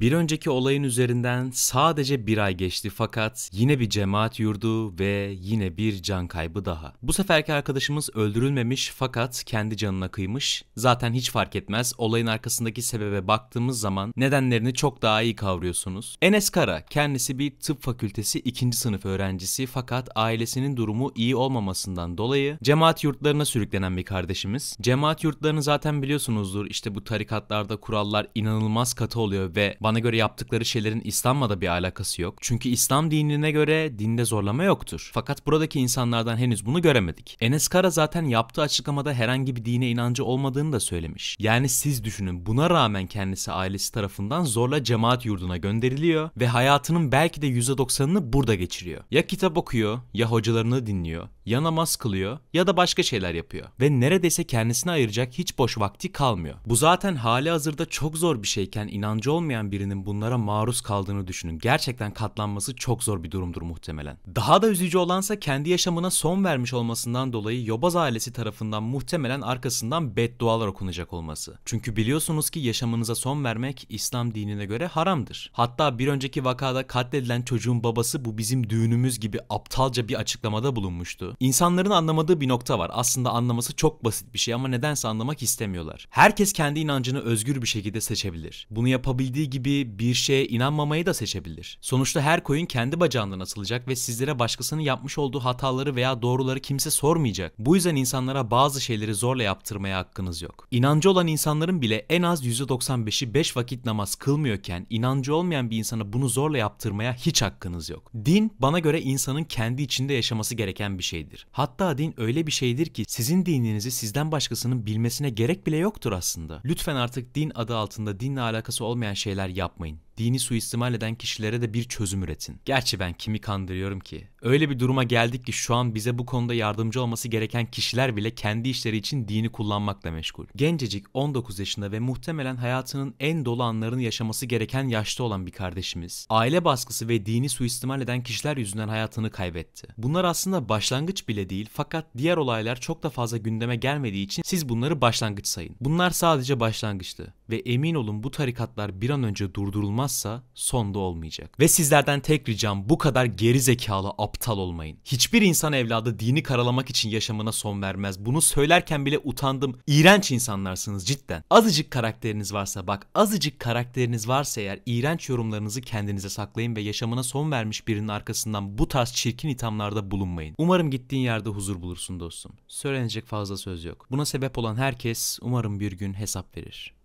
Bir önceki olayın üzerinden sadece bir ay geçti fakat yine bir cemaat yurdu ve yine bir can kaybı daha. Bu seferki arkadaşımız öldürülmemiş fakat kendi canına kıymış. Zaten hiç fark etmez olayın arkasındaki sebebe baktığımız zaman nedenlerini çok daha iyi kavruyorsunuz. Enes Kara kendisi bir tıp fakültesi ikinci sınıf öğrencisi fakat ailesinin durumu iyi olmamasından dolayı cemaat yurtlarına sürüklenen bir kardeşimiz. Cemaat yurtlarını zaten biliyorsunuzdur işte bu tarikatlarda kurallar inanılmaz katı oluyor ve bana bana göre yaptıkları şeylerin İslam'la da bir alakası yok. Çünkü İslam dinine göre dinde zorlama yoktur. Fakat buradaki insanlardan henüz bunu göremedik. Enes Kara zaten yaptığı açıklamada herhangi bir dine inancı olmadığını da söylemiş. Yani siz düşünün buna rağmen kendisi ailesi tarafından zorla cemaat yurduna gönderiliyor ve hayatının belki de %90'ını burada geçiriyor. Ya kitap okuyor ya hocalarını dinliyor ya namaz kılıyor ya da başka şeyler yapıyor. Ve neredeyse kendisine ayıracak hiç boş vakti kalmıyor. Bu zaten hali hazırda çok zor bir şeyken inancı olmayan birinin bunlara maruz kaldığını düşünün. Gerçekten katlanması çok zor bir durumdur muhtemelen. Daha da üzücü olansa kendi yaşamına son vermiş olmasından dolayı Yobaz ailesi tarafından muhtemelen arkasından beddualar okunacak olması. Çünkü biliyorsunuz ki yaşamınıza son vermek İslam dinine göre haramdır. Hatta bir önceki vakada katledilen çocuğun babası bu bizim düğünümüz gibi aptalca bir açıklamada bulunmuştu. İnsanların anlamadığı bir nokta var. Aslında anlaması çok basit bir şey ama nedense anlamak istemiyorlar. Herkes kendi inancını özgür bir şekilde seçebilir. Bunu yapabildiği gibi bir şeye inanmamayı da seçebilir. Sonuçta her koyun kendi bacağından asılacak ve sizlere başkasının yapmış olduğu hataları veya doğruları kimse sormayacak. Bu yüzden insanlara bazı şeyleri zorla yaptırmaya hakkınız yok. İnancı olan insanların bile en az %95'i 5 vakit namaz kılmıyorken inancı olmayan bir insana bunu zorla yaptırmaya hiç hakkınız yok. Din bana göre insanın kendi içinde yaşaması gereken bir şey şeydir. Hatta din öyle bir şeydir ki sizin dininizi sizden başkasının bilmesine gerek bile yoktur aslında. Lütfen artık din adı altında dinle alakası olmayan şeyler yapmayın dini suistimal eden kişilere de bir çözüm üretin. Gerçi ben kimi kandırıyorum ki? Öyle bir duruma geldik ki şu an bize bu konuda yardımcı olması gereken kişiler bile kendi işleri için dini kullanmakla meşgul. Gencecik 19 yaşında ve muhtemelen hayatının en dolu anlarını yaşaması gereken yaşta olan bir kardeşimiz. Aile baskısı ve dini suistimal eden kişiler yüzünden hayatını kaybetti. Bunlar aslında başlangıç bile değil fakat diğer olaylar çok da fazla gündeme gelmediği için siz bunları başlangıç sayın. Bunlar sadece başlangıçtı ve emin olun bu tarikatlar bir an önce durdurulmazsa sonda olmayacak. Ve sizlerden tek ricam bu kadar geri zekalı aptal olmayın. Hiçbir insan evladı dini karalamak için yaşamına son vermez. Bunu söylerken bile utandım. İğrenç insanlarsınız cidden. Azıcık karakteriniz varsa bak azıcık karakteriniz varsa eğer iğrenç yorumlarınızı kendinize saklayın ve yaşamına son vermiş birinin arkasından bu tarz çirkin ithamlarda bulunmayın. Umarım gittiğin yerde huzur bulursun dostum. Söylenecek fazla söz yok. Buna sebep olan herkes umarım bir gün hesap verir.